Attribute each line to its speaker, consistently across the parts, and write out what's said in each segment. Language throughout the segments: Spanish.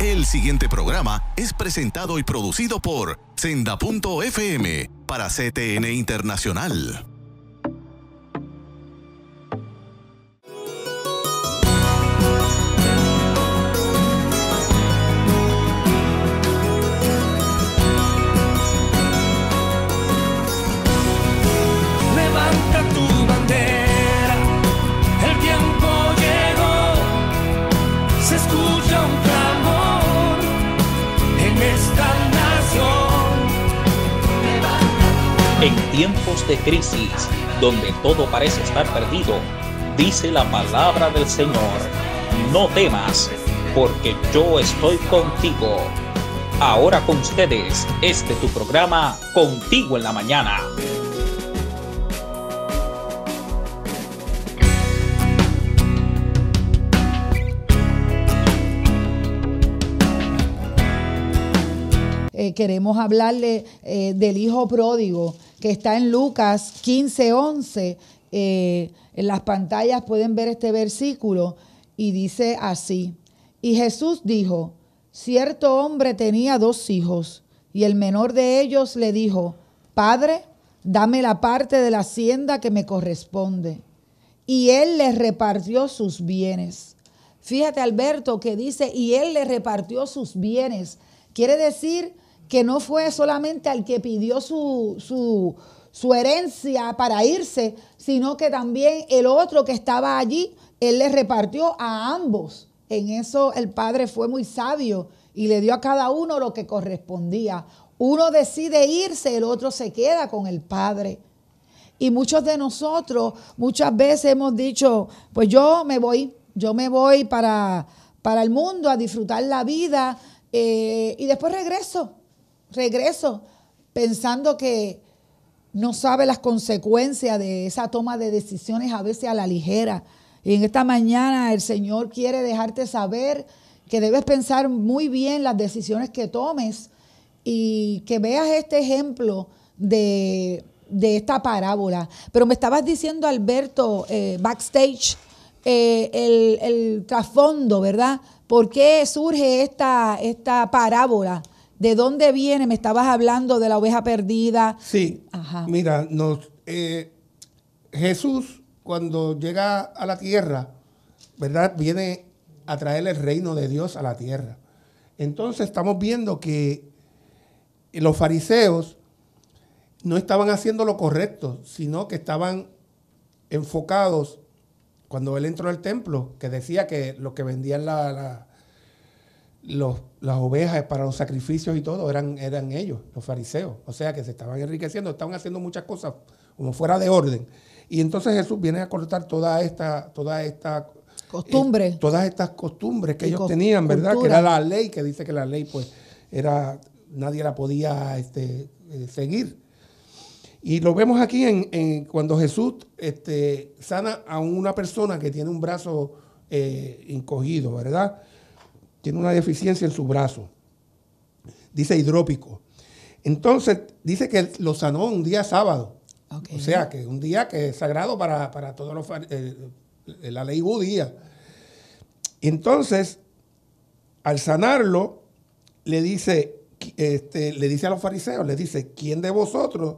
Speaker 1: El siguiente programa es presentado y producido por Senda.fm para CTN Internacional. tiempos de crisis, donde todo parece estar perdido, dice la palabra del Señor, no temas, porque yo estoy contigo. Ahora con ustedes, este tu programa, Contigo en la Mañana.
Speaker 2: Eh, queremos hablarle eh, del hijo pródigo que está en Lucas 15, 11. Eh, en las pantallas pueden ver este versículo y dice así. Y Jesús dijo, cierto hombre tenía dos hijos y el menor de ellos le dijo, Padre, dame la parte de la hacienda que me corresponde. Y él le repartió sus bienes. Fíjate Alberto que dice, y él le repartió sus bienes. Quiere decir que no fue solamente al que pidió su, su, su herencia para irse, sino que también el otro que estaba allí, él le repartió a ambos. En eso el padre fue muy sabio y le dio a cada uno lo que correspondía. Uno decide irse, el otro se queda con el padre. Y muchos de nosotros muchas veces hemos dicho, pues yo me voy, yo me voy para, para el mundo a disfrutar la vida eh, y después regreso regreso pensando que no sabe las consecuencias de esa toma de decisiones a veces a la ligera. Y en esta mañana el Señor quiere dejarte saber que debes pensar muy bien las decisiones que tomes y que veas este ejemplo de, esta parábola. Pero me estabas diciendo, Alberto, eh, backstage, eh, el, el, trasfondo, ¿verdad? ¿Por qué surge esta, esta parábola? ¿De dónde viene? Me estabas hablando de la oveja perdida.
Speaker 1: Sí. Mira, eh, Jesús cuando llega a la tierra, ¿verdad? Viene a traer el reino de Dios a la tierra. Entonces estamos viendo que los fariseos no estaban haciendo lo correcto, sino que estaban enfocados cuando él entró al templo, que decía que lo que vendían la los, las ovejas para los sacrificios y todo eran, eran ellos, los fariseos. O sea que se estaban enriqueciendo, estaban haciendo muchas cosas como fuera de orden. Y entonces Jesús viene a cortar toda esta, toda esta eh, costumbre. todas estas costumbres que ellos tenían, ¿verdad? Que era la ley, que dice que la ley, pues, era, nadie la podía este, eh, seguir. Y lo vemos aquí en, cuando Jesús este, sana a una persona que tiene un brazo eh, encogido, ¿verdad? tiene una deficiencia en su brazo. Dice hidrópico. Entonces, dice que lo sanó un día sábado. O sea, que un día que es sagrado para, para todos eh, eh, la ley judía. Entonces, al sanarlo, le dice, este, le dice a los fariseos, le dice, ¿quién de vosotros,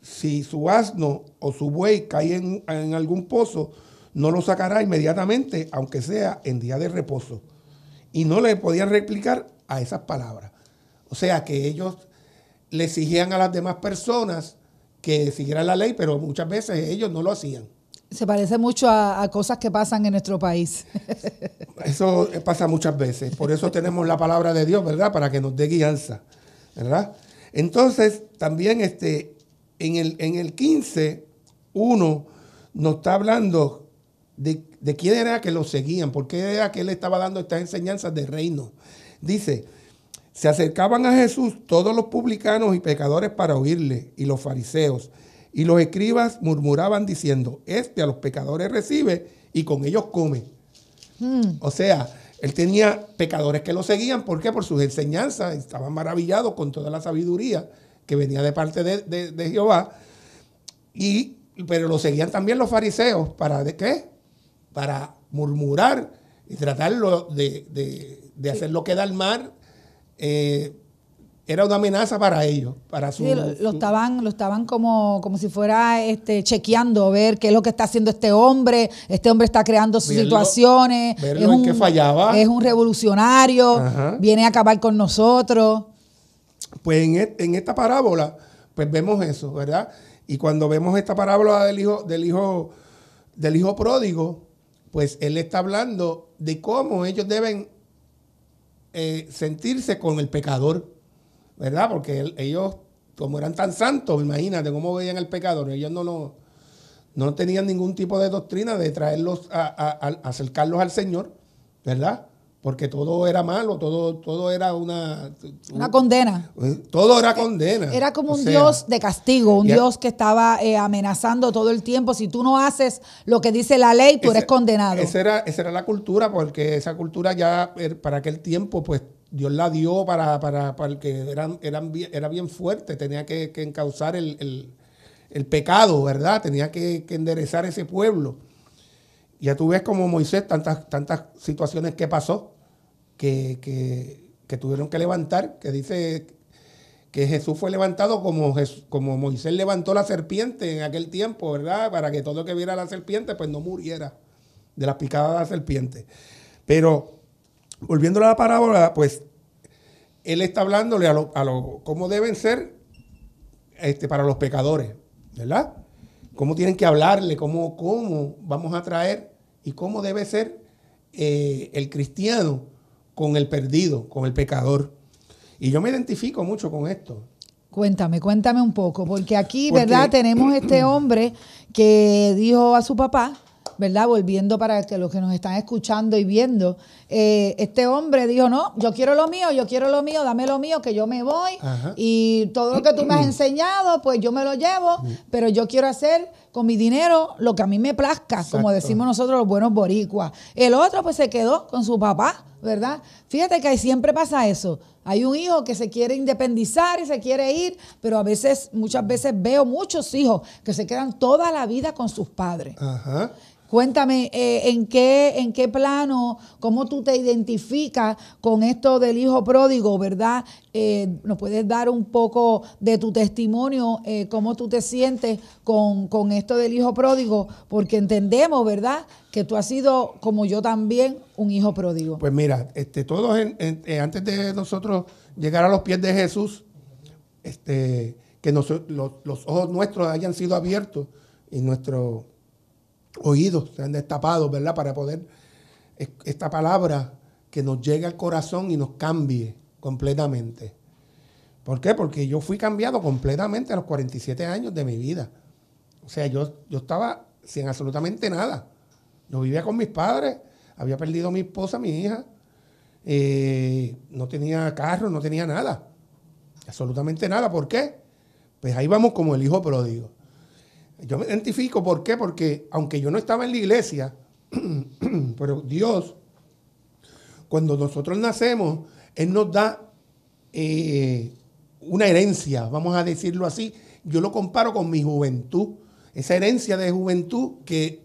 Speaker 1: si su asno o su buey cae en algún pozo, no lo sacará inmediatamente, aunque sea en día de reposo? y no le podían replicar a esas palabras. O sea que ellos le exigían a las demás personas que siguieran la ley, pero muchas veces ellos no lo hacían.
Speaker 2: Se parece mucho a, cosas que pasan en nuestro país.
Speaker 1: eso pasa muchas veces. Por eso tenemos la palabra de Dios, ¿verdad? Para que nos dé guianza, ¿verdad? Entonces, también este, en, el, en el 15, uno nos está hablando de, quién era que lo seguían, por qué era que él estaba dando estas enseñanzas de reino. Dice, se acercaban a Jesús todos los publicanos y pecadores para oírle, y los fariseos. Y los escribas murmuraban diciendo, este a los pecadores recibe y con ellos come. Hmm. O sea, él tenía pecadores que lo seguían, ¿por qué? Por sus enseñanzas, estaban maravillados con toda la sabiduría que venía de parte de, de Jehová. Y, pero lo seguían también los fariseos, ¿para de qué? para murmurar y tratarlo de, hacer lo que da al mar, eh, era una amenaza para ellos, para su... Sí, lo,
Speaker 2: estaban, lo estaban como, como si fuera este, chequeando, ver qué es lo que está haciendo este hombre, este hombre está creando sus situaciones, es, un, que fallaba. es un revolucionario, viene a acabar con nosotros.
Speaker 1: Pues en, e, en, esta parábola, pues vemos eso, ¿verdad? Y cuando vemos esta parábola del hijo, del hijo, del hijo pródigo, pues él está hablando de cómo ellos deben eh, sentirse con el pecador, ¿verdad? Porque ellos, como eran tan santos, imagínate cómo veían al pecador, ellos no, no, no tenían ningún tipo de doctrina de traerlos, a acercarlos al Señor, ¿verdad? porque todo era malo, todo, todo era una... Una
Speaker 2: condena.
Speaker 1: Eh, todo era eh, condena. Era como un dios
Speaker 2: de castigo, un dios que estaba eh, amenazando todo el tiempo. Si tú no haces lo que dice la ley, tú eres condenado. Esa
Speaker 1: era, esa era la cultura, porque esa cultura ya para aquel tiempo, pues Dios la dio para, para, para que eran, eran, era bien fuerte, tenía que, que encauzar el, pecado, ¿verdad? Tenía que, enderezar ese pueblo. Ya tú ves como Moisés, tantas, tantas situaciones que pasó que, tuvieron que levantar, que dice que Jesús fue levantado como, como Moisés levantó la serpiente en aquel tiempo, ¿verdad? Para que todo el que viera la serpiente, pues no muriera de las picadas de la serpiente. Pero, volviendo a la parábola, pues él está hablándole a lo, cómo deben ser este, para los pecadores, ¿verdad? Cómo tienen que hablarle, cómo, cómo vamos a traer y cómo debe ser eh, el cristiano con el perdido, con el pecador. Y yo me identifico mucho con esto.
Speaker 2: Cuéntame, cuéntame un poco, porque aquí, ¿verdad? Tenemos este hombre que dijo a su papá, ¿verdad? Volviendo para que los que nos están escuchando y viendo, eh, este hombre dijo, no, yo quiero lo mío, yo quiero lo mío, dame lo mío, que yo me voy. Y todo lo que tú me has mm. enseñado, pues yo me lo llevo, mm. pero yo quiero hacer con mi dinero lo que a mí me plazca, como decimos nosotros los buenos boricuas. El otro pues se quedó con su papá, ¿verdad? Fíjate que siempre pasa eso. Hay un hijo que se quiere independizar y se quiere ir, pero a veces, muchas veces veo muchos hijos que se quedan toda la vida con sus padres. Cuéntame, eh, ¿en, qué, ¿en qué plano, cómo tú te identificas con esto del hijo pródigo, ¿verdad? Eh, nos puedes dar un poco de tu testimonio, eh, cómo tú te sientes con, esto del hijo pródigo, porque entendemos, ¿verdad? Que tú has sido, como yo también, un hijo pródigo.
Speaker 1: Pues mira, este, todos eh, antes de nosotros llegar a los pies de Jesús, este, que los, los ojos nuestros hayan sido abiertos y nuestros oídos han destapado, ¿verdad? Para poder esta palabra que nos llegue al corazón y nos cambie completamente. ¿Por qué? Porque yo fui cambiado completamente a los 47 años de mi vida. O sea, yo, yo estaba sin absolutamente nada. Yo vivía con mis padres, había perdido a mi esposa, a mi hija, eh, no tenía carro, no tenía nada. Absolutamente nada. ¿Por qué? Pues ahí vamos como el hijo pródigo. Yo me identifico, ¿por qué? Porque aunque yo no estaba en la iglesia, Pero Dios, cuando nosotros nacemos, Él nos da eh, una herencia, vamos a decirlo así. Yo lo comparo con mi juventud. Esa herencia de juventud que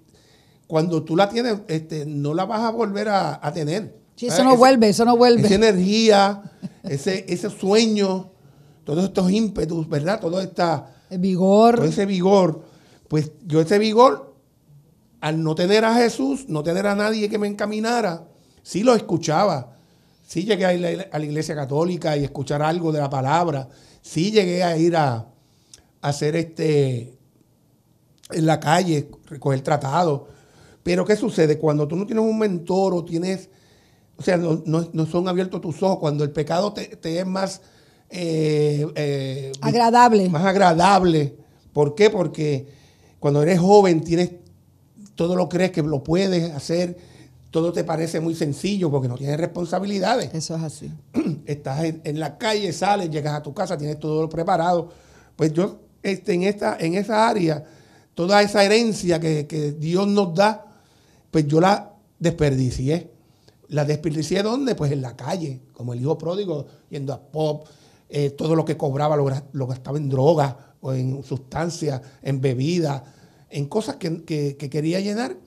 Speaker 1: cuando tú la tienes, este, no la vas a volver a, tener. Sí, eso no vuelve,
Speaker 2: eso no vuelve. Esa
Speaker 1: energía, ese, ese sueño, todos estos ímpetus, ¿verdad? Todo esta... El vigor. Todo ese vigor. Pues yo ese vigor al no tener a Jesús, no tener a nadie que me encaminara, sí lo escuchaba. Sí llegué a, ir a la iglesia católica y escuchar algo de la palabra. Sí llegué a ir a, hacer este en la calle, recoger tratado, Pero ¿qué sucede? Cuando tú no tienes un mentor o tienes, o sea, no, son abiertos tus ojos, cuando el pecado te, es más... Eh, eh, agradable. Más agradable. ¿Por qué? Porque cuando eres joven tienes todo lo crees que lo puedes hacer, todo te parece muy sencillo porque no tienes responsabilidades. Eso es así. Estás en, la calle, sales, llegas a tu casa, tienes todo lo preparado. Pues yo, este, en, esta, en esa área, toda esa herencia que, Dios nos da, pues yo la desperdicié. ¿La desperdicié dónde? Pues en la calle, como el hijo pródigo, yendo a pop, eh, todo lo que cobraba lo, lo gastaba en drogas o en sustancias, en bebidas en cosas que, quería llenar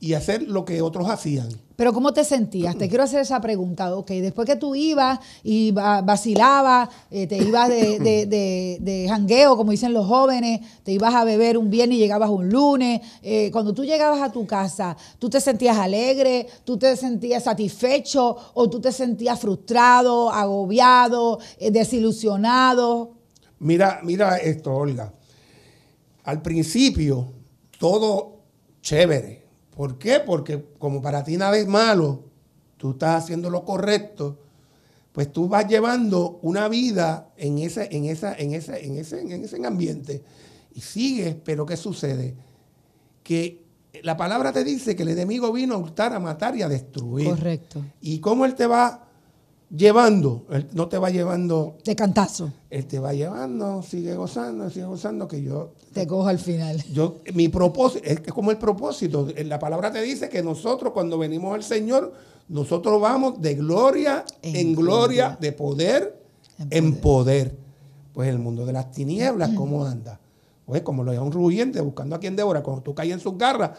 Speaker 1: y hacer lo que otros hacían.
Speaker 2: Pero ¿cómo te sentías? Te quiero hacer esa pregunta. Ok, después que tú ibas y vacilabas, eh, te ibas de, de, jangueo, como dicen los jóvenes, te ibas a beber un viernes y llegabas un lunes. Eh, cuando tú llegabas a tu casa, ¿tú te sentías alegre? ¿Tú te sentías satisfecho? ¿O tú te sentías frustrado, agobiado, eh, desilusionado?
Speaker 1: Mira, mira esto, Olga al principio todo chévere. ¿Por qué? Porque como para ti nada es malo, tú estás haciendo lo correcto, pues tú vas llevando una vida en ese, en esa, en ese, en ese, en ese ambiente. Y sigues, pero ¿qué sucede? Que la palabra te dice que el enemigo vino a hurtar, a matar y a destruir. Correcto. ¿Y cómo él te va llevando, no te va llevando. De cantazo. Él te va llevando, sigue gozando, sigue gozando, que yo. Te cojo al final. Yo, mi propósito, es como el propósito. La palabra te dice que nosotros, cuando venimos al Señor, nosotros vamos de gloria en, gloria, de poder en, poder Pues el mundo de las tinieblas, mm. ¿cómo anda? Pues como lo es un rugiente buscando a quien devora, cuando tú caes en sus garras,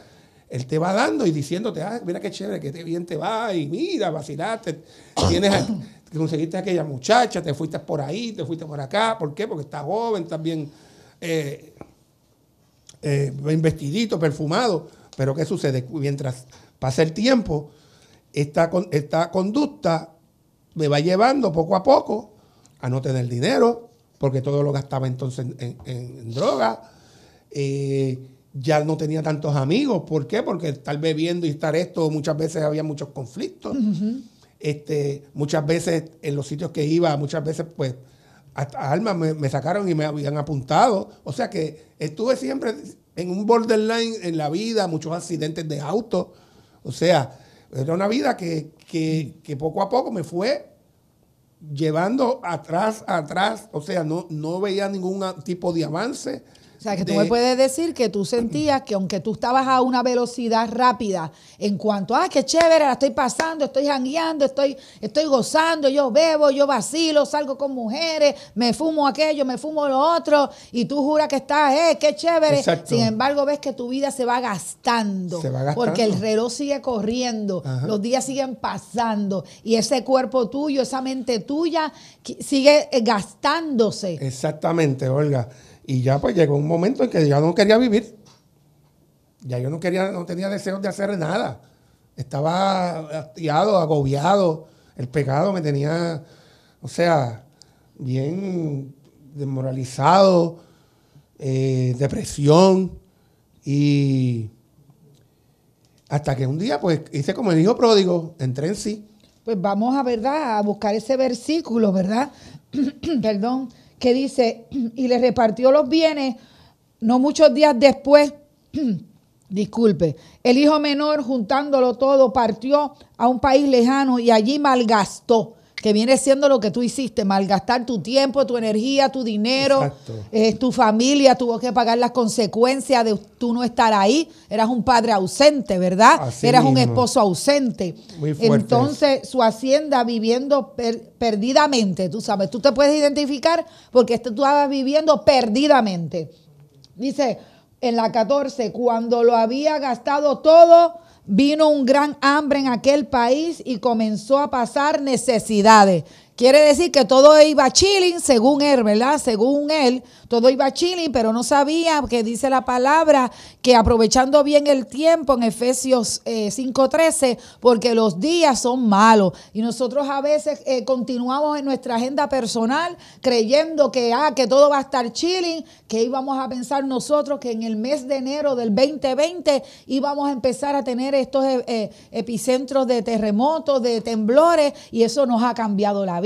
Speaker 1: él te va dando y diciéndote, ah, mira qué chévere, qué bien te va, y mira, vacilaste, tienes, conseguiste a aquella muchacha, te fuiste por ahí, te fuiste por acá, ¿por qué? Porque estás joven, estás bien, eh, eh, vestidito, perfumado, pero ¿qué sucede? Mientras pasa el tiempo, esta, conducta me va llevando poco a poco a no tener dinero, porque todo lo gastaba entonces en, droga. Eh, ya no tenía tantos amigos. ¿Por qué? Porque estar bebiendo y estar esto, muchas veces había muchos conflictos. este, muchas veces en los sitios que iba, muchas veces pues hasta armas me, sacaron y me habían apuntado. O sea que estuve siempre en un borderline en la vida, muchos accidentes de auto. O sea, era una vida que, poco a poco me fue llevando atrás, atrás. O sea, no, no veía ningún tipo de avance
Speaker 2: sea, que tú me puedes decir que tú sentías que aunque tú estabas a una velocidad rápida en cuanto, ah, qué chévere, la estoy pasando, estoy jangueando, estoy, estoy gozando, yo bebo, yo vacilo, salgo con mujeres, me fumo aquello, me fumo lo otro, y tú juras que estás, eh, qué chévere. Sin embargo, ves que tu vida se va gastando. Se va gastando. Porque el reloj sigue corriendo, los días siguen pasando, y ese cuerpo tuyo, esa mente tuya, sigue eh, gastándose.
Speaker 1: Exactamente, Olga. Y ya pues llegó un momento en que ya no quería vivir. Ya yo no quería, no tenía deseos de hacer nada. Estaba hastiado, agobiado. El pecado me tenía, o sea, bien desmoralizado, eh, depresión. Y hasta que un día, pues, hice como el hijo pródigo, entré en sí.
Speaker 2: Pues vamos a, ¿verdad? A buscar ese versículo, ¿verdad? Perdón que dice, y le repartió los bienes, no muchos días después, disculpe, el hijo menor juntándolo todo partió a un país lejano y allí malgastó que viene siendo lo que tú hiciste, malgastar tu tiempo, tu energía, tu dinero, eh, tu familia tuvo que pagar las consecuencias de tú no estar ahí, eras un padre ausente, ¿verdad? eras un esposo ausente. Entonces, su hacienda viviendo perdidamente, tú sabes, tú te puedes identificar porque tú estabas viviendo perdidamente. Dice en la 14, cuando lo había gastado todo, Vino un gran hambre en aquel país y comenzó a pasar necesidades. Quiere decir que todo iba chilling, según él, ¿verdad? Según él, todo iba chilling, pero no sabía que dice la palabra que aprovechando bien el tiempo en Efesios 5:13, eh, porque los días son malos. Y nosotros a veces eh, continuamos en nuestra agenda personal creyendo que, ah, que todo va a estar chilling, que íbamos a pensar nosotros que en el mes de enero del 2020 íbamos a empezar a tener estos eh, epicentros de terremotos, de temblores, y eso nos ha cambiado la vida.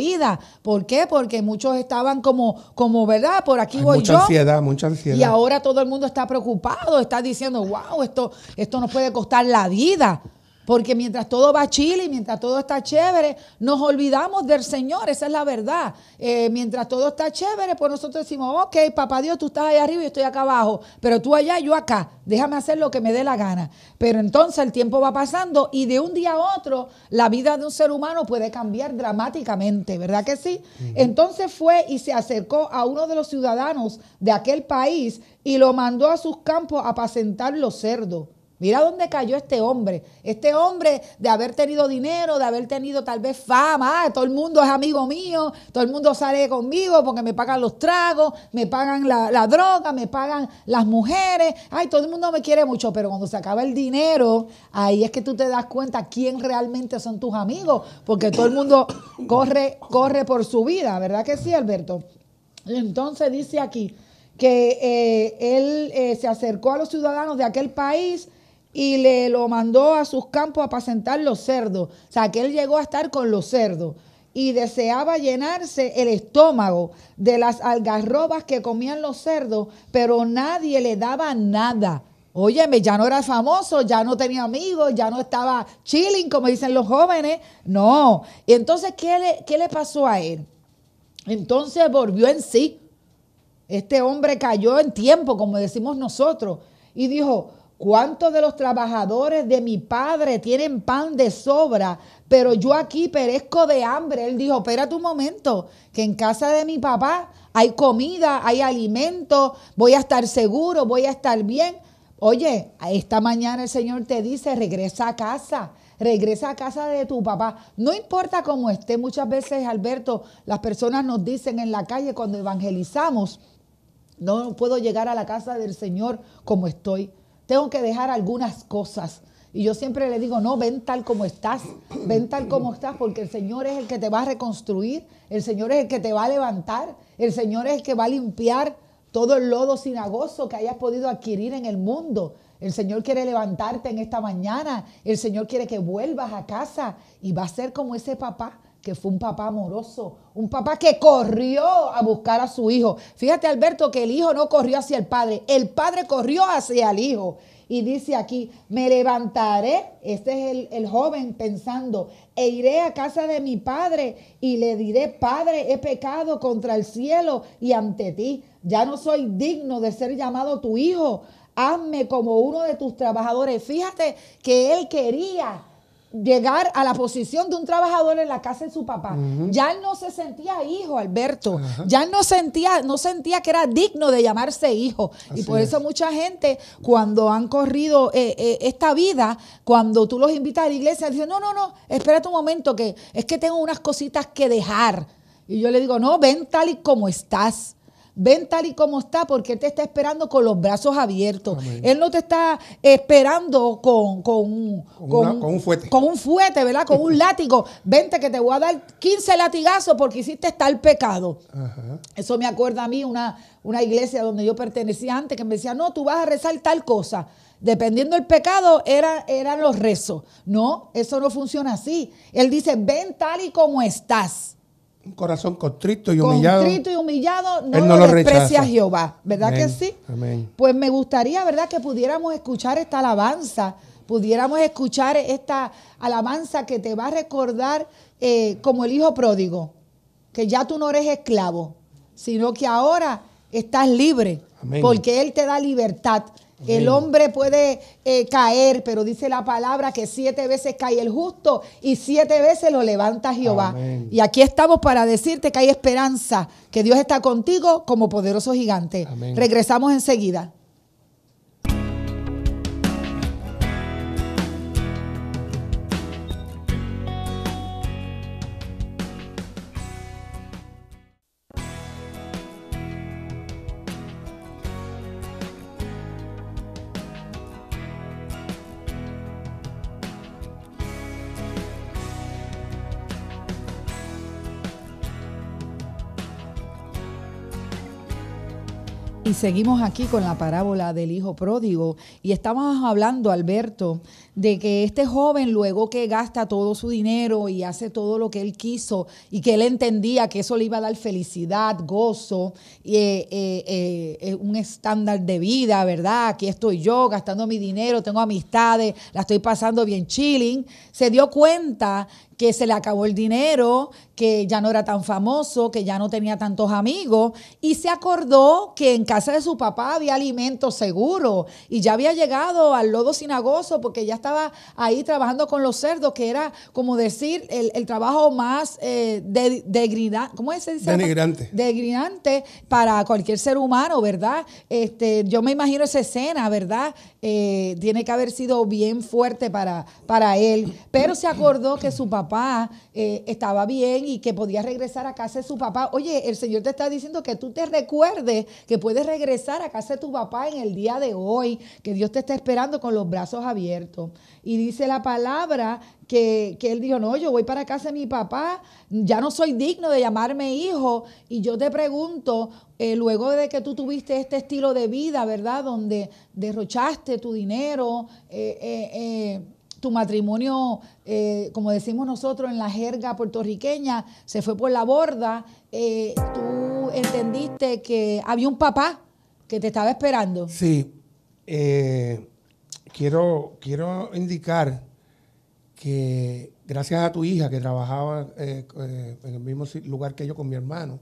Speaker 2: ¿Por qué? Porque muchos estaban como, como ¿verdad? Por aquí voy mucha yo. ansiedad,
Speaker 1: mucha ansiedad. Y ahora
Speaker 2: todo el mundo está preocupado, está diciendo, wow, esto, esto nos puede costar la vida. Porque mientras todo va chile y mientras todo está chévere, nos olvidamos del Señor, esa es la verdad. Eh, mientras todo está chévere, pues nosotros decimos, ok, papá Dios, tú estás ahí arriba y yo estoy acá abajo, pero tú allá, yo acá, déjame hacer lo que me dé la gana. Pero entonces el tiempo va pasando y de un día a otro la vida de un ser humano puede cambiar dramáticamente, ¿verdad que sí? Entonces fue y se acercó a uno de los ciudadanos de aquel país y lo mandó a sus campos a apacentar los cerdos. Mira dónde cayó este hombre. Este hombre de haber tenido dinero, de haber tenido tal vez fama. Ah, todo el mundo es amigo mío, todo el mundo sale conmigo porque me pagan los tragos, me pagan la, droga, me pagan las mujeres. Ay, todo el mundo me quiere mucho, pero cuando se acaba el dinero, ahí es que tú te das cuenta quién realmente son tus amigos, porque todo el mundo corre, corre por su vida, ¿verdad que sí, Alberto? Entonces dice aquí que eh, él eh, se acercó a los ciudadanos de aquel país y le lo mandó a sus campos a apacentar los cerdos. O sea, que él llegó a estar con los cerdos y deseaba llenarse el estómago de las algarrobas que comían los cerdos, pero nadie le daba nada. Óyeme, ya no era famoso, ya no tenía amigos, ya no estaba chilling, como dicen los jóvenes. No. Y entonces, ¿qué le, qué le pasó a él? Entonces volvió en sí. Este hombre cayó en tiempo, como decimos nosotros, y dijo, ¿Cuántos de los trabajadores de mi padre tienen pan de sobra, pero yo aquí perezco de hambre? Él dijo, espera tu momento, que en casa de mi papá hay comida, hay alimento, voy a estar seguro, voy a estar bien. Oye, esta mañana el Señor te dice, regresa a casa, regresa a casa de tu papá. No importa cómo esté, muchas veces, Alberto, las personas nos dicen en la calle cuando evangelizamos, no puedo llegar a la casa del Señor como estoy tengo que dejar algunas cosas. Y yo siempre le digo, no, ven tal como estás, ven tal como estás, porque el Señor es el que te va a reconstruir, el Señor es el que te va a levantar, el Señor es el que va a limpiar todo el lodo sinagoso que hayas podido adquirir en el mundo. El Señor quiere levantarte en esta mañana, el Señor quiere que vuelvas a casa y va a ser como ese papá que fue un papá amoroso, un papá que corrió a buscar a su hijo. Fíjate Alberto que el hijo no corrió hacia el padre, el padre corrió hacia el hijo. Y dice aquí, me levantaré, este es el, joven pensando, e iré a casa de mi padre y le diré, Padre, he pecado contra el cielo y ante ti, ya no soy digno de ser llamado tu hijo, hazme como uno de tus trabajadores. Fíjate que él quería llegar a la posición de un trabajador en la casa de su papá. Ya él no se sentía hijo, Alberto. Ya no sentía, no sentía que era digno de llamarse hijo. y por eso mucha gente, cuando han corrido eh, eh, esta vida, cuando tú los invitas a la iglesia, dicen, no, no, no, espérate un momento, que es que tengo unas cositas que dejar. Y yo le digo, no, ven tal y como estás ven tal y como está, porque Él te está esperando con los brazos abiertos. Él no te está esperando con, con, un fuete. Con un fuete, ¿verdad? Con un látigo. Vente que te voy a dar 15 latigazos porque hiciste tal pecado. Eso me acuerda a mí una, una iglesia donde yo pertenecía antes que me decía, no, tú vas a rezar tal cosa. Dependiendo del pecado, era, eran los rezos. No, eso no funciona así. Él dice, ven tal y como estás corazón
Speaker 1: contrito y humillado. Contrito
Speaker 2: y humillado no, lo, Jehová, ¿verdad que sí? Pues me gustaría, ¿verdad?, que pudiéramos escuchar esta alabanza, pudiéramos escuchar esta alabanza que te va a recordar eh, como el hijo pródigo, que ya tú no eres esclavo, sino que ahora estás libre, porque Él te da libertad. El hombre puede eh, caer, pero dice la palabra que siete veces cae el justo y siete veces lo levanta Jehová. Y aquí estamos para decirte que hay esperanza, que Dios está contigo como poderoso gigante. Regresamos enseguida. seguimos aquí con la parábola del hijo pródigo y estamos hablando, Alberto, de que este joven luego que gasta todo su dinero y hace todo lo que él quiso y que él entendía que eso le iba a dar felicidad, gozo, eh, eh, eh, un estándar de vida, ¿verdad? Aquí estoy yo gastando mi dinero, tengo amistades, la estoy pasando bien chilling, se dio cuenta que se le acabó el dinero, que ya no era tan famoso, que ya no tenía tantos amigos, y se acordó que en casa de su papá había alimento seguro y ya había llegado al lodo sinagoso porque ya estaba ahí trabajando con los cerdos, que era como decir el, trabajo más eh, ¿cómo para cualquier ser humano, ¿verdad? Este, yo me imagino esa escena, ¿verdad? Eh, tiene que haber sido bien fuerte para, para él, pero se acordó que su papá papá eh, estaba bien y que podía regresar a casa de su papá. Oye, el Señor te está diciendo que tú te recuerdes que puedes regresar a casa de tu papá en el día de hoy, que Dios te está esperando con los brazos abiertos. Y dice la palabra que, que, él dijo, no, yo voy para casa de mi papá, ya no soy digno de llamarme hijo. Y yo te pregunto, eh, luego de que tú tuviste este estilo de vida, ¿verdad? Donde derrochaste tu dinero, eh, eh, eh tu matrimonio, eh, como decimos nosotros en la jerga puertorriqueña, se fue por la borda, eh, tú entendiste que había un papá que te estaba esperando.
Speaker 1: Sí, eh, quiero, quiero indicar que gracias a tu hija que trabajaba en el mismo lugar que yo con mi hermano,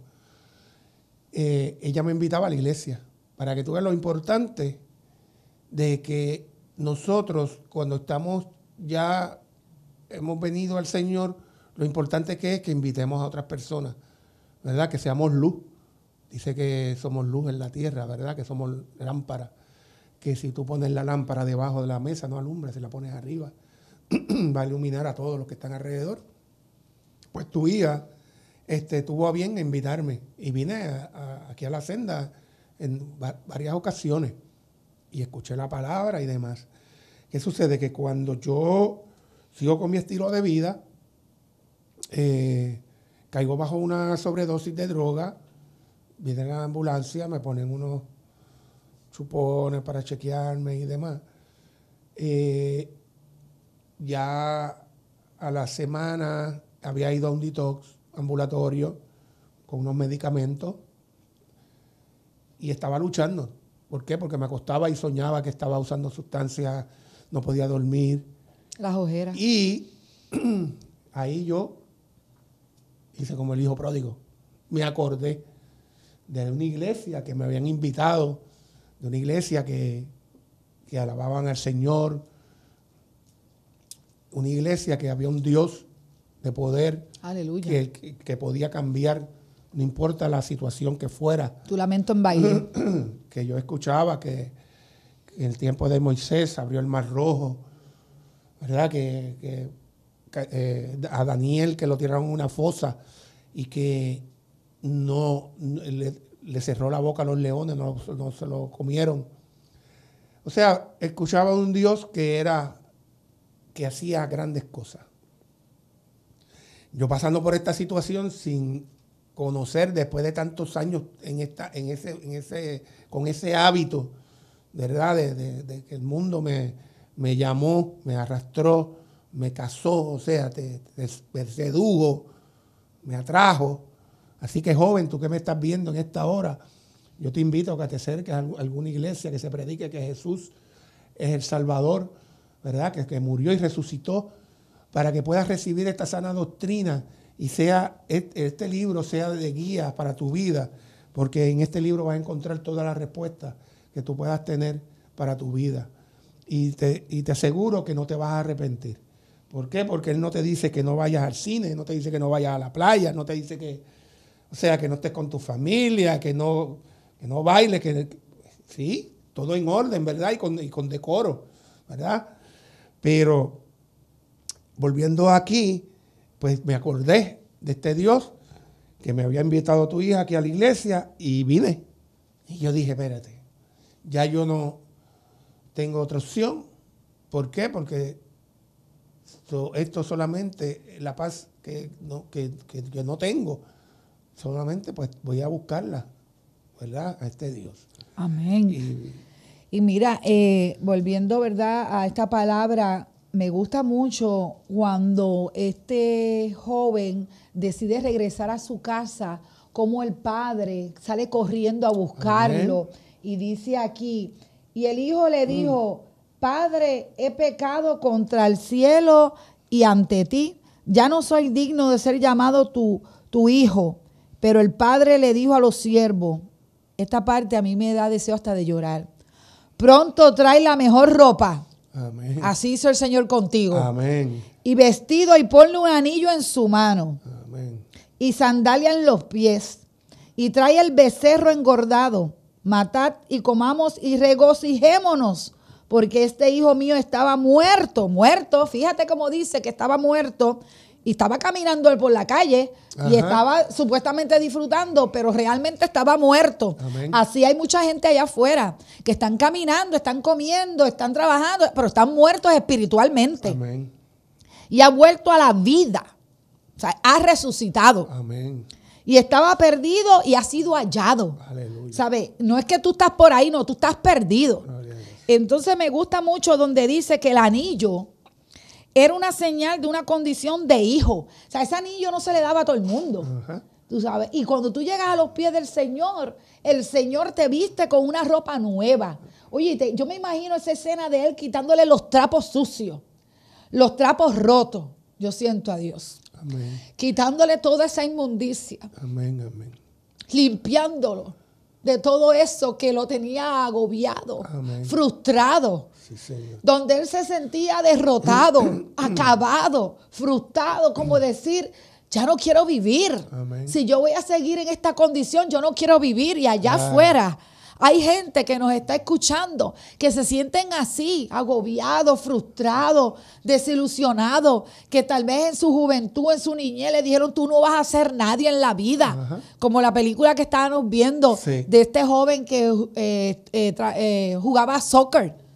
Speaker 1: ella me invitaba a la iglesia para que tú veas lo importante de que nosotros cuando estamos ya hemos venido al Señor, lo importante que es que invitemos a otras personas, ¿verdad? Que seamos luz. Dice que somos luz en la tierra, ¿verdad? Que somos lámpara. Que si tú pones la lámpara debajo de la mesa, no alumbra, si la pones arriba. Va a iluminar a todos los que están alrededor. Pues tu hija este, tuvo a bien invitarme y vine aquí a la senda en varias ocasiones y escuché la palabra y demás. ¿Qué sucede? Que cuando yo sigo con mi estilo de vida, eh, caigo bajo una sobredosis de droga, viene la ambulancia, me ponen unos chupones para chequearme y demás. Eh, ya a la semana había ido a un detox ambulatorio con unos medicamentos y estaba luchando. ¿Por qué? Porque me acostaba y soñaba que estaba usando sustancias no podía dormir. Las ojeras. Y ahí yo hice como el hijo pródigo. Me acordé de una iglesia que me habían invitado, de una iglesia que, alababan al Señor, una iglesia que había un Dios de poder Aleluya. Que, podía cambiar, no importa la situación que fuera. Tu lamento en baile. que yo escuchaba que en el tiempo de Moisés abrió el mar rojo, ¿verdad? Que, eh, a Daniel que lo tiraron en una fosa y que no, le, cerró la boca a los leones, no, no, se lo comieron. O sea, escuchaba a un Dios que era que hacía grandes cosas. Yo pasando por esta situación sin conocer después de tantos años en esta, en ese, ese, con ese hábito, ¿verdad? De, que el mundo me, me, llamó, me arrastró, me casó, o sea, te, sedujo, me atrajo. Así que joven, tú que me estás viendo en esta hora, yo te invito a que te acerques a alguna iglesia que se predique que Jesús es el Salvador, ¿verdad? Que, que murió y resucitó, para que puedas recibir esta sana doctrina y sea este libro sea de guía para tu vida, porque en este libro vas a encontrar todas las respuestas que tú puedas tener para tu vida. Y te, te aseguro que no te vas a arrepentir. ¿Por qué? Porque Él no te dice que no vayas al cine, no te dice que no vayas a la playa, no te dice que, o sea, que no estés con tu familia, que no, que no bailes, que, sí, todo en orden, ¿verdad? Y con, y con decoro, ¿verdad? Pero volviendo aquí, pues me acordé de este Dios que me había invitado a tu hija aquí a la iglesia y vine. Y yo dije, espérate, ya yo no tengo otra opción. ¿Por qué? Porque esto, esto solamente, la paz que no, no tengo, solamente pues voy a buscarla, ¿verdad? A este Dios.
Speaker 2: Amén. Y, mira, eh, volviendo, ¿verdad? A esta palabra, me gusta mucho cuando este joven decide regresar a su casa, como el padre sale corriendo a buscarlo. Y dice aquí, y el hijo le mm. dijo, Padre, he pecado contra el cielo y ante ti. Ya no soy digno de ser llamado tu, tu hijo. Pero el padre le dijo a los siervos, esta parte a mí me da deseo hasta de llorar. Pronto trae la mejor ropa. Así hizo el Señor contigo. Y vestido y ponle un anillo en su mano. Y sandalia en los pies. Y trae el becerro engordado matad y comamos y regocijémonos, porque este hijo mío estaba muerto, muerto, fíjate cómo dice que estaba muerto y estaba caminando él por la calle y estaba supuestamente disfrutando, pero realmente estaba muerto. Así hay mucha gente allá afuera que están caminando, están comiendo, están trabajando, pero están muertos espiritualmente. Y ha vuelto a la vida. O sea, ha resucitado. Amén y estaba perdido y ha sido hallado. ¿sabes? No es que tú estás por ahí, no, tú estás perdido. Entonces me gusta mucho donde dice que el anillo era una señal de una condición de hijo. O sea, ese anillo no se le daba a todo el mundo. Tú sabes, y cuando tú llegas a los pies del Señor, el Señor te viste con una ropa nueva. Oye, yo me imagino esa escena de Él quitándole los trapos sucios, los trapos rotos. Yo siento a Dios. Quitándole toda esa inmundicia. Limpiándolo de todo eso que lo tenía agobiado, frustrado. Donde él se sentía derrotado, acabado, frustrado, como decir, ya no quiero vivir. Si yo voy a seguir en esta condición, yo no quiero vivir. Y allá afuera. Hay gente que nos está escuchando, que se sienten así, agobiados, frustrados, desilusionados, que tal vez en su juventud, en su niñez, le dijeron, tú no vas a ser nadie en la vida. Como la película que estábamos viendo de este joven que eh, eh, eh jugaba soccer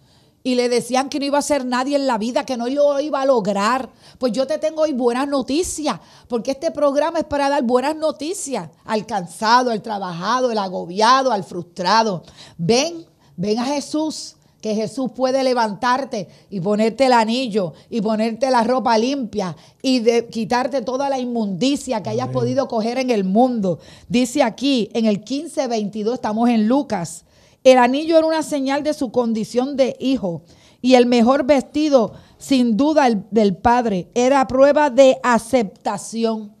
Speaker 2: y le decían que no iba a ser nadie en la vida, que no lo iba a lograr. Pues yo te tengo hoy buenas noticias, porque este programa es para dar buenas noticias al cansado, al trabajado, al agobiado, al frustrado. Ven, ven a Jesús, que Jesús puede levantarte y ponerte el anillo y ponerte la ropa limpia y de, quitarte toda la inmundicia que hayas podido coger en el mundo. Dice aquí, en el 1522, estamos en Lucas el anillo era una señal de su condición de hijo y el mejor vestido, sin duda, del padre, era prueba de aceptación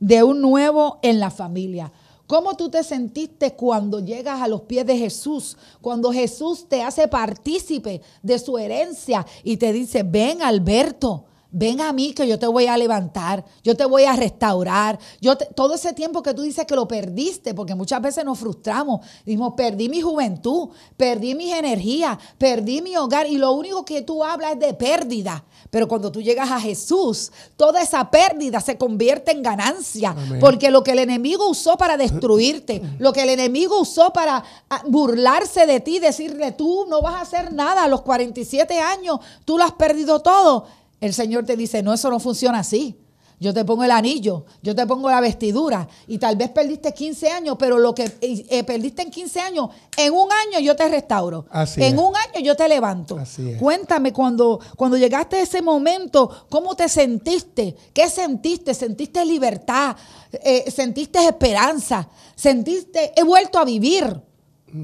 Speaker 2: de un nuevo en la familia. ¿Cómo tú te sentiste cuando llegas a los pies de Jesús? Cuando Jesús te hace partícipe de su herencia y te dice, ven Alberto, ven a mí que yo te voy a levantar, yo te voy a restaurar. Yo todo ese tiempo que tú dices que lo perdiste, porque muchas veces nos frustramos, dimos, perdí mi juventud, perdí mis energías, perdí mi hogar y lo único que tú hablas es de pérdida. Pero cuando tú llegas a Jesús, toda esa pérdida se convierte en ganancia, porque lo que el enemigo usó para destruirte, lo que el enemigo usó para ah, burlarse de ti, decirle, tú no vas a hacer nada a los 47 años, tú lo has perdido todo el Señor te dice, no, eso no funciona así. Yo te pongo el anillo, yo te pongo la vestidura y tal vez perdiste 15 años, pero lo que eh, perdiste en 15 años, en un año yo te restauro. en un año yo te levanto. Cuéntame cuando, cuando llegaste a ese momento, ¿cómo te sentiste? ¿Qué sentiste? ¿Sentiste libertad? Eh, ¿Sentiste esperanza? ¿Sentiste, he vuelto a vivir?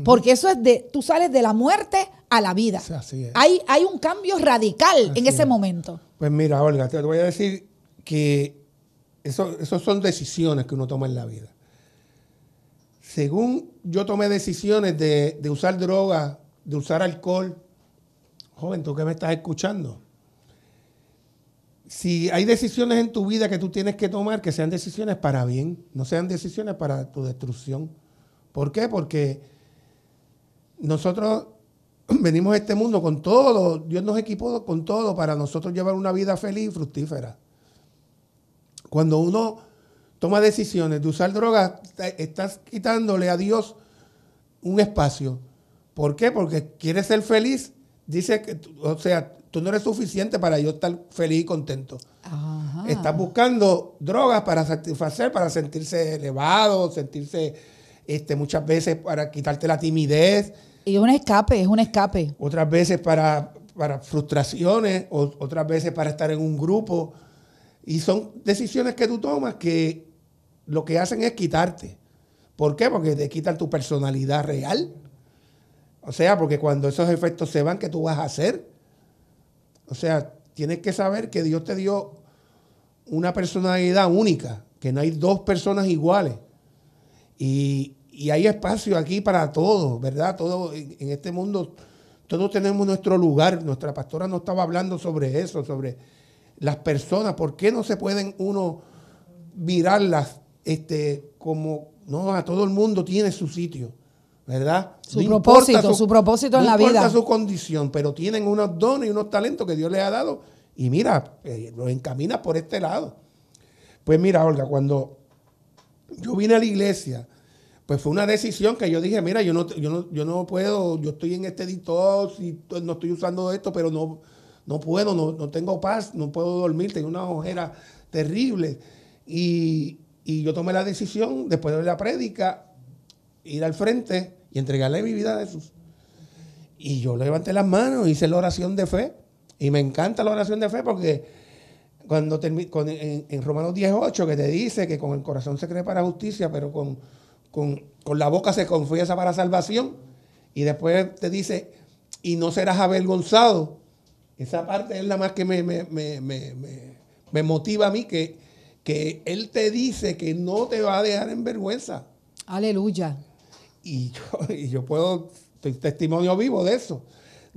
Speaker 2: Porque eso es de, tú sales de la muerte a la vida. Hay, hay un cambio radical en ese momento.
Speaker 1: Pues mira, Olga, te voy a decir que eso, son decisiones que uno toma en la vida. Según yo tomé decisiones de, usar drogas, de usar alcohol, joven, ¿tú qué me estás escuchando? Si hay decisiones en tu vida que tú tienes que tomar, que sean decisiones para bien, no sean decisiones para tu destrucción. ¿Por qué? Porque nosotros venimos a este mundo con todo, Dios nos equipó con todo para nosotros llevar una vida feliz y fructífera. Cuando uno toma decisiones de usar drogas, estás quitándole a Dios un espacio. ¿Por qué? Porque quieres ser feliz. Dice que, o sea, tú no eres suficiente para yo estar feliz y contento. Estás buscando drogas para satisfacer, para sentirse elevado, sentirse este, muchas veces para quitarte la timidez y es un escape, es un escape. Otras veces para, frustraciones, o, otras veces para estar en un grupo. Y son decisiones que tú tomas que lo que hacen es quitarte. ¿Por qué? Porque te quitan tu personalidad real. O sea, porque cuando esos efectos se van, ¿qué tú vas a hacer? O sea, tienes que saber que Dios te dio una personalidad única, que no hay dos personas iguales. Y y hay espacio aquí para todos, ¿verdad? Todo en, este mundo, todos tenemos nuestro lugar. Nuestra pastora no estaba hablando sobre eso, sobre las personas. ¿Por qué no se pueden uno virarlas, este, como, no, a todo el mundo tiene su sitio, ¿verdad? Su propósito, su, propósito en la vida. No importa su condición, pero tienen unos dones y unos talentos que Dios les ha dado y mira, lo eh, los encamina por este lado. Pues mira, Olga, cuando yo vine a la iglesia, pues fue una decisión que yo dije, mira, yo no, yo no, puedo, yo estoy en este editor no estoy usando esto, pero no, no puedo, no, tengo paz, no puedo dormir, tengo una ojera terrible. Y, yo tomé la decisión, después de la prédica, ir al frente y entregarle mi vida a Jesús. Y yo levanté las manos, hice la oración de fe. Y me encanta la oración de fe porque cuando, en, en Romanos 18, que te dice que con el corazón se cree para justicia, pero con con, la boca se confiesa para salvación y después te dice, y no serás avergonzado. Esa parte es la más que me, me, me, me motiva a mí, que, que Él te dice que no te va a dejar en vergüenza.
Speaker 2: Aleluya.
Speaker 1: Y yo, y yo puedo, testimonio vivo de eso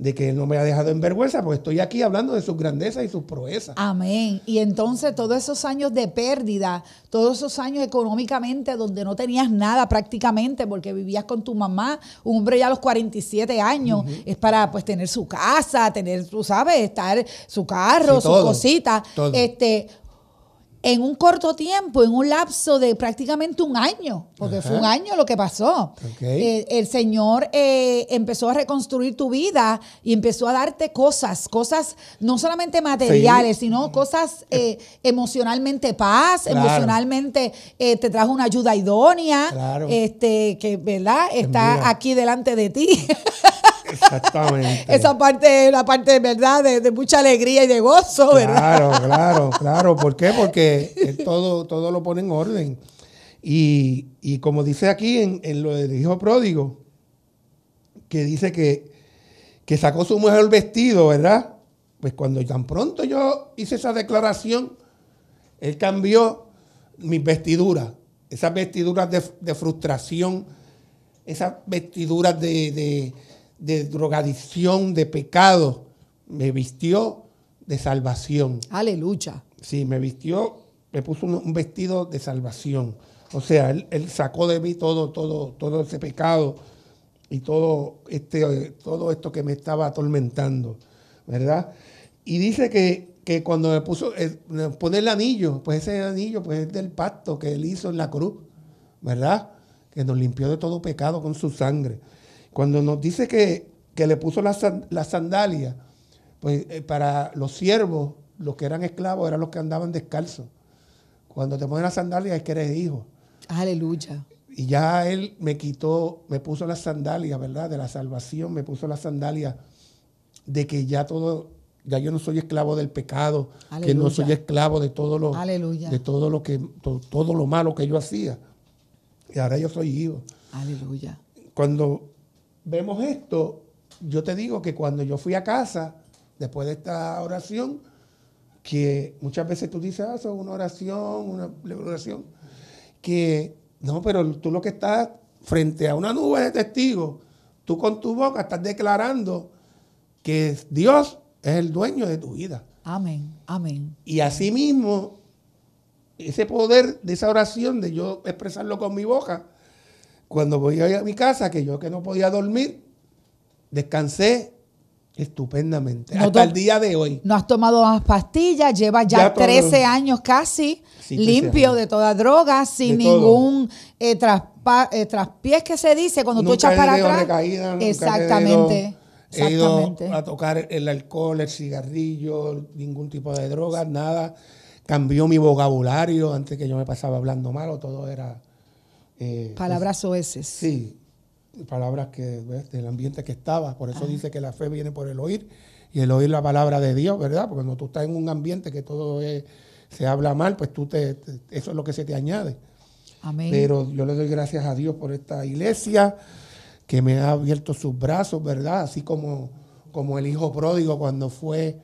Speaker 1: de que Él no me ha dejado en vergüenza, porque estoy aquí hablando de sus grandezas y sus proezas.
Speaker 2: Amén. Y entonces todos esos años de pérdida, todos esos años económicamente donde no tenías nada prácticamente porque vivías con tu mamá, un hombre ya a los 47 años, es para pues tener su casa, tener, tú sabes, estar su carro, sus cositas. Este, en un corto tiempo, en un lapso de prácticamente un año, porque fue un año lo que pasó. Eh, el Señor eh, empezó a reconstruir tu vida y empezó a darte cosas, cosas no solamente materiales, sino cosas eh, emocionalmente paz, emocionalmente te trajo una ayuda idónea, este, que ¿verdad? está aquí delante de ti. Exactamente. Esa parte es la parte, de ¿verdad? De, mucha alegría y de gozo, ¿verdad? Claro,
Speaker 1: claro, claro. ¿Por qué? Porque todo, todo lo pone en orden. Y, como dice aquí en, lo del hijo pródigo, que dice que, que sacó su mujer el vestido, ¿verdad? Pues cuando tan pronto yo hice esa declaración, él cambió mis vestiduras, esas vestiduras de, frustración, esas vestiduras de de drogadicción, de pecado, me vistió de salvación.
Speaker 2: Aleluya.
Speaker 1: Sí, me vistió, me puso un, vestido de salvación. O sea, él, sacó de mí todo, todo, todo ese pecado y todo, este, todo esto que me estaba atormentando, ¿verdad? Y dice que, cuando me puso, eh, pone el anillo, pues ese anillo pues es del pacto que él hizo en la cruz, ¿verdad? Que nos limpió de todo pecado con su sangre. Cuando nos dice que, le puso las la sandalias, pues eh, para los siervos, los que eran esclavos, eran los que andaban descalzos. Cuando te ponen las sandalias es que eres hijo. Aleluya. Y ya Él me quitó, me puso las sandalias, ¿verdad? De la salvación, me puso las sandalias de que ya todo, ya yo no soy esclavo del pecado, que no soy esclavo de todo lo, de todo lo que, todo lo malo que yo hacía. Y ahora yo soy hijo. Aleluya. Cuando vemos esto, yo te digo que cuando yo fui a casa, después de esta oración, que muchas veces tú dices, ah, es una oración, una oración, que no, pero tú lo que estás frente a una nube de testigos, tú con tu boca estás declarando que Dios es el dueño de tu vida.
Speaker 2: Amén, amén.
Speaker 1: Y asimismo, ese poder de esa oración, de yo expresarlo con mi boca, cuando voy a mi casa, que yo que no podía dormir, descansé estupendamente. hasta el día de hoy.
Speaker 2: No has tomado más pastillas, llevas ya, 13 años casi limpio de toda droga, sin ningún eh, eh, traspiés que se dice cuando tú echas para atrás. Exactamente. He ido,
Speaker 1: Exactamente. a tocar el alcohol, el cigarrillo, ningún tipo de droga, nada. Cambió mi vocabulario. Antes que yo me pasaba hablando malo, todo era eh, palabras Sí, palabras que del ambiente que estaba. Por eso ah. dice que la fe viene por el oír y el oír la palabra de Dios, ¿verdad? Porque cuando tú estás en un ambiente que todo se habla mal, pues tú te, eso es lo que se te añade. Pero yo le doy gracias a Dios por esta iglesia que me ha abierto sus brazos, ¿verdad? Así como, como el hijo pródigo cuando fue,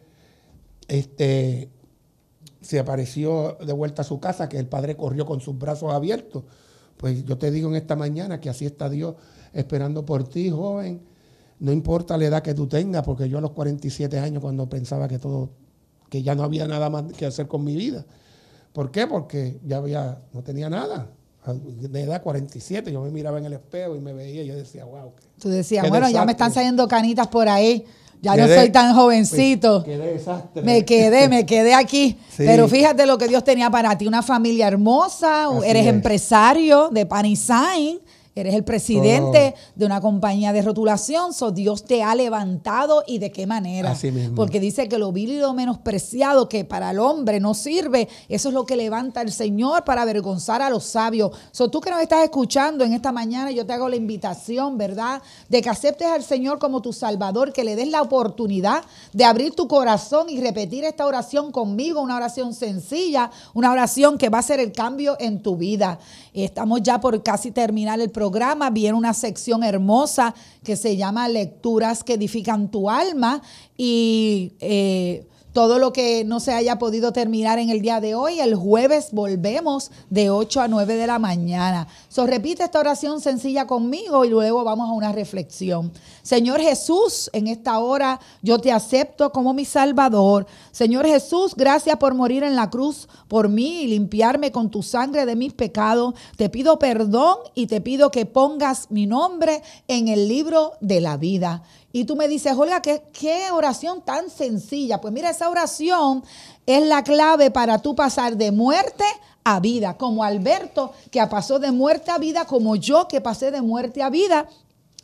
Speaker 1: este, se apareció de vuelta a su casa, que el padre corrió con sus brazos abiertos. Pues yo te digo en esta mañana que así está Dios esperando por ti, joven. No importa la edad que tú tengas, porque yo a los 47 años cuando pensaba que todo, que ya no había nada más que hacer con mi vida. ¿Por qué? Porque ya había, no tenía nada. De edad 47, yo me miraba en el espejo y me veía y yo decía, wow.
Speaker 2: Tú decías, bueno, ya me están saliendo canitas por ahí. Ya no soy tan jovencito. Me quedé, me quedé aquí. Pero fíjate lo que Dios tenía para ti, una familia hermosa, eres empresario de Panisain. Eres el presidente de una compañía de rotulación, so Dios te ha levantado y de qué manera. Porque dice que lo vil y lo menospreciado que para el hombre no sirve, eso es lo que levanta el Señor para avergonzar a los sabios. So tú que nos estás escuchando en esta mañana, yo te hago la invitación, ¿verdad? De que aceptes al Señor como tu Salvador, que le des la oportunidad de abrir tu corazón y repetir esta oración conmigo, una oración sencilla, una oración que va a ser el cambio en tu vida. Estamos ya por casi terminar el programa viene una sección hermosa que se llama Lecturas que edifican tu alma y eh, todo lo que no se haya podido terminar en el día de hoy. El jueves volvemos de 8 a 9 de la mañana. So, repite esta oración sencilla conmigo y luego vamos a una reflexión. Señor Jesús, en esta hora yo te acepto como mi Salvador. Señor Jesús, gracias por morir en la cruz por mí y limpiarme con tu sangre de mis pecados. Te pido perdón y te pido que pongas mi nombre en el libro de la vida. Y tú me dices, hola, ¿qué, qué oración tan sencilla. Pues mira, esa oración es la clave para tú pasar de muerte a vida, como Alberto que pasó de muerte a vida, como yo que pasé de muerte a vida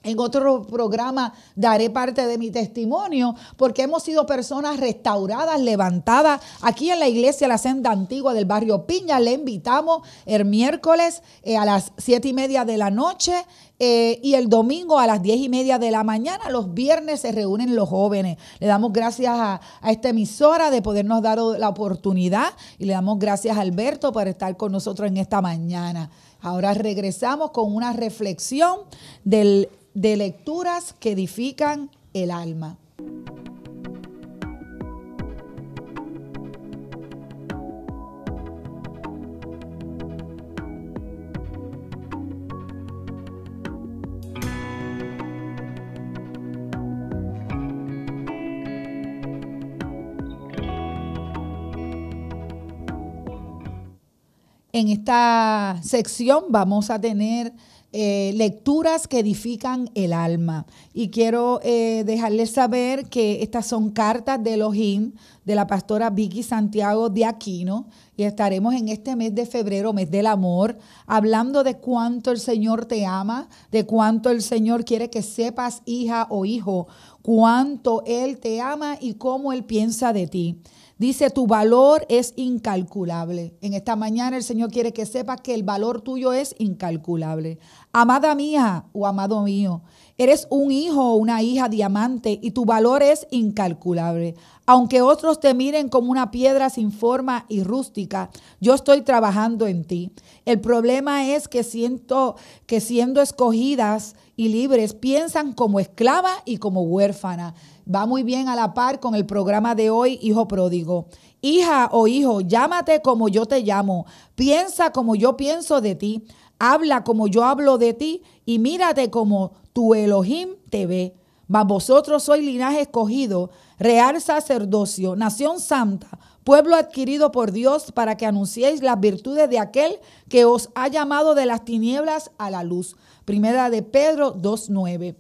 Speaker 2: en otro programa daré parte de mi testimonio porque hemos sido personas restauradas, levantadas aquí en la iglesia La Senda Antigua del barrio Piña. Le invitamos el miércoles eh, a las siete y media de la noche eh, y el domingo a las diez y media de la mañana. Los viernes se reúnen los jóvenes. Le damos gracias a esta emisora de podernos dar la oportunidad y le damos gracias a Alberto por estar con nosotros en esta mañana. Ahora regresamos con una reflexión del de lecturas que edifican el alma. En esta sección vamos a tener eh, lecturas que edifican el alma. Y quiero eh, dejarles saber que estas son cartas de Elohim de la pastora Vicky Santiago de Aquino y estaremos en este mes de febrero, mes del amor, hablando de cuánto el Señor te ama, de cuánto el Señor quiere que sepas, hija o hijo, cuánto Él te ama y cómo Él piensa de ti. Dice, tu valor es incalculable. En esta mañana el Señor quiere que sepas que el valor tuyo es incalculable. Amada mía o amado mío, eres un hijo o una hija diamante y tu valor es incalculable. Aunque otros te miren como una piedra sin forma y rústica, yo estoy trabajando en ti. El problema es que siento que siendo escogidas y libres piensan como esclava y como huérfana va muy bien a la par con el programa de hoy, Hijo Pródigo. Hija o hijo, llámate como yo te llamo, piensa como yo pienso de ti, habla como yo hablo de ti y mírate como tu Elohim te ve. vosotros sois linaje escogido, real sacerdocio, nación santa, pueblo adquirido por Dios para que anunciéis las virtudes de aquel que os ha llamado de las tinieblas a la luz. Primera de Pedro 2.9.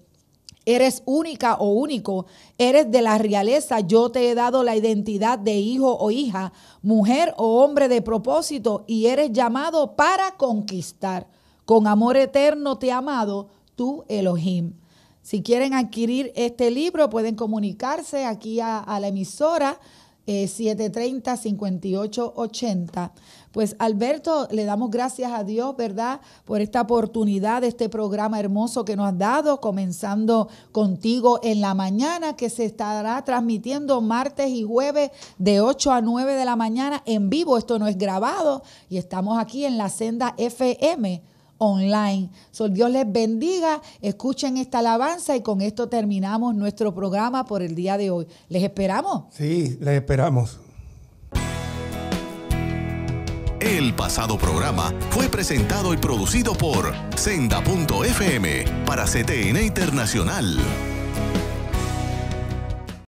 Speaker 2: Eres única o único, eres de la realeza, yo te he dado la identidad de hijo o hija, mujer o hombre de propósito y eres llamado para conquistar. Con amor eterno te he amado, tú Elohim. Si quieren adquirir este libro, pueden comunicarse aquí a, la emisora 730-5880. Eh, pues Alberto, le damos gracias a Dios, ¿verdad? Por esta oportunidad, este programa hermoso que nos has dado, comenzando contigo en la mañana, que se estará transmitiendo martes y jueves de 8 a 9 de la mañana en vivo. Esto no es grabado y estamos aquí en la senda FM online. Sol Dios les bendiga, escuchen esta alabanza y con esto terminamos nuestro programa por el día de hoy. ¿Les esperamos?
Speaker 1: Sí, les esperamos. El pasado programa fue presentado y producido por Senda.fm para CTN Internacional.